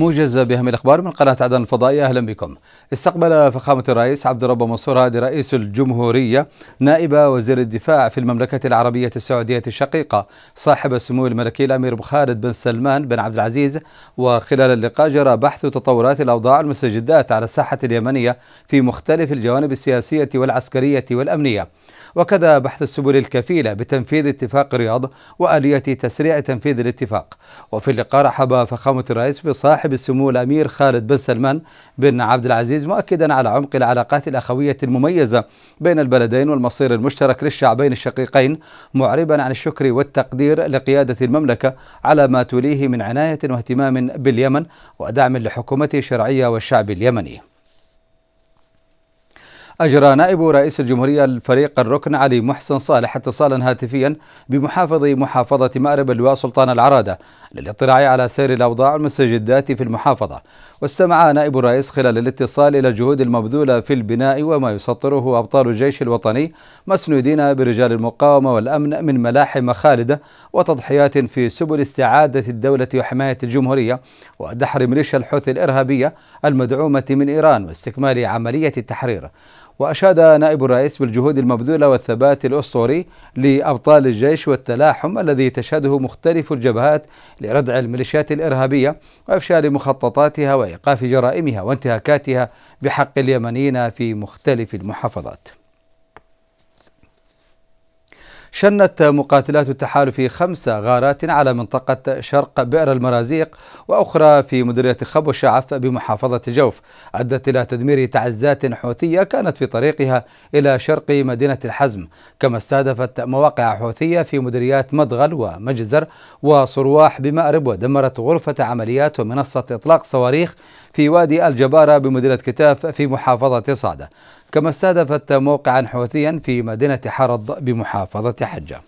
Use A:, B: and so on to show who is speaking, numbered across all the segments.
A: موجز بهم الأخبار من قناة عدن الفضائية أهلا بكم استقبل فخامة الرئيس عبد الرب منصور هادي رئيس الجمهورية نائب وزير الدفاع في المملكة العربية السعودية الشقيقة صاحب السمو الملكي الأمير خالد بن سلمان بن عبد العزيز وخلال اللقاء جرى بحث تطورات الأوضاع المستجدات على الساحة اليمنية في مختلف الجوانب السياسية والعسكرية والأمنية وكذا بحث السبل الكفيلة بتنفيذ اتفاق رياض وآلية تسريع تنفيذ الاتفاق وفي اللقاء رحب فخامة الرئيس بصاحب صاحب السمو الأمير خالد بن سلمان بن عبد العزيز مؤكدا على عمق العلاقات الأخوية المميزة بين البلدين والمصير المشترك للشعبين الشقيقين معربا عن الشكر والتقدير لقيادة المملكة على ما توليه من عناية واهتمام باليمن ودعم لحكومته الشرعية والشعب اليمني أجرى نائب رئيس الجمهورية الفريق الركن علي محسن صالح اتصالا هاتفيا بمحافظ محافظة مأرب اللواء سلطان العرادة للاطلاع على سير الأوضاع المستجدات في المحافظة واستمع نائب الرئيس خلال الاتصال إلى الجهود المبذولة في البناء وما يسطره أبطال الجيش الوطني مسنودين برجال المقاومة والأمن من ملاحم خالدة وتضحيات في سبل استعادة الدولة وحماية الجمهورية ودحر ميليشيا الحوثي الإرهابية المدعومة من إيران واستكمال عملية التحرير وأشاد نائب الرئيس بالجهود المبذولة والثبات الأسطوري لأبطال الجيش والتلاحم الذي تشهده مختلف الجبهات لردع الميليشيات الإرهابية وإفشال مخططاتها وإيقاف جرائمها وانتهاكاتها بحق اليمنيين في مختلف المحافظات شنت مقاتلات التحالف خمس غارات على منطقة شرق بئر المرازيق وأخرى في مديرية خبو الشعف بمحافظة جوف أدت إلى تدمير تعزات حوثية كانت في طريقها إلى شرق مدينة الحزم كما استهدفت مواقع حوثية في مديريات مدغل ومجزر وصرواح بمأرب ودمرت غرفة عمليات ومنصة إطلاق صواريخ في وادي الجبارة بمديرية كتاف في محافظة صعدة كما استهدفت موقعا حوثيا في مدينة حرض بمحافظة تحجة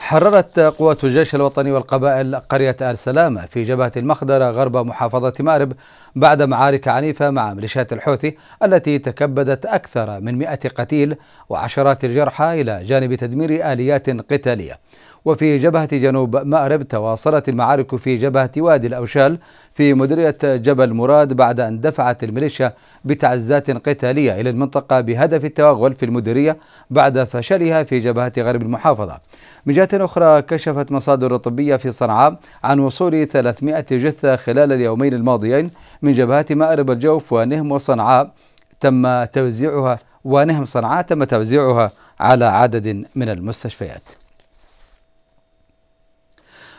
A: حررت قوات الجيش الوطني والقبائل قرية آل سلامة في جبهة المخدرة غرب محافظة مأرب بعد معارك عنيفة مع ميليشيات الحوثي التي تكبدت أكثر من مئة قتيل وعشرات الجرحى إلى جانب تدمير آليات قتالية وفي جبهة جنوب مأرب تواصلت المعارك في جبهة وادي الأوشال في مديرية جبل مراد بعد أن دفعت الميليشيا بتعزات قتالية إلى المنطقة بهدف التوغل في المديرية بعد فشلها في جبهة غرب المحافظة من جهة أخرى كشفت مصادر طبية في صنعاء عن وصول 300 جثة خلال اليومين الماضيين من جبهة مأرب الجوف ونهم وصنعاء تم توزيعها ونهم صنعاء تم توزيعها على عدد من المستشفيات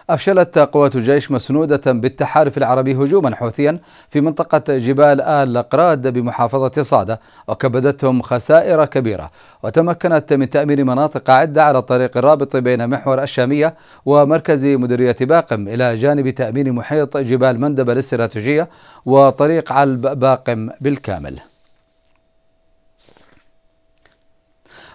A: أفشلت قوات الجيش مسنودة بالتحالف العربي هجوما حوثيا في منطقة جبال آل قراد بمحافظة صادة وكبدتهم خسائر كبيرة وتمكنت من تأمين مناطق عدة على الطريق الرابط بين محور الشامية ومركز مديرية باقم إلى جانب تأمين محيط جبال مندب الاستراتيجية وطريق علب باقم بالكامل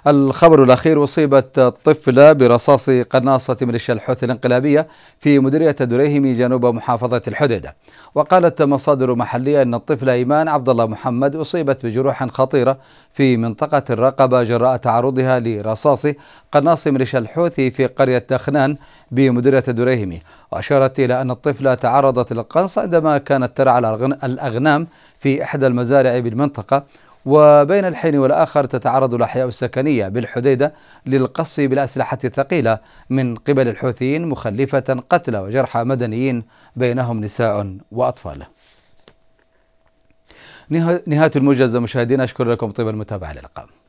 A: الخبر الأخير أصيبت طفلة برصاص قناصة ميليشيا الحوثي الانقلابية في مديرية دريهم جنوب محافظة الحديدة وقالت مصادر محلية أن الطفلة إيمان عبد الله محمد أصيبت بجروح خطيرة في منطقة الرقبة جراء تعرضها لرصاص قناص ميليشيا الحوثي في قرية دخنان بمديرية دريهم وأشارت إلى أن الطفلة تعرضت للقنص عندما كانت ترعى الأغنام في إحدى المزارع بالمنطقة وبين الحين والآخر تتعرض الأحياء السكنية بالحديدة للقص بالأسلحة الثقيلة من قبل الحوثيين مخلفة قتلى وجرحى مدنيين بينهم نساء وأطفال نهاية الموجز مشاهدينا أشكر لكم طيب المتابعة للقاء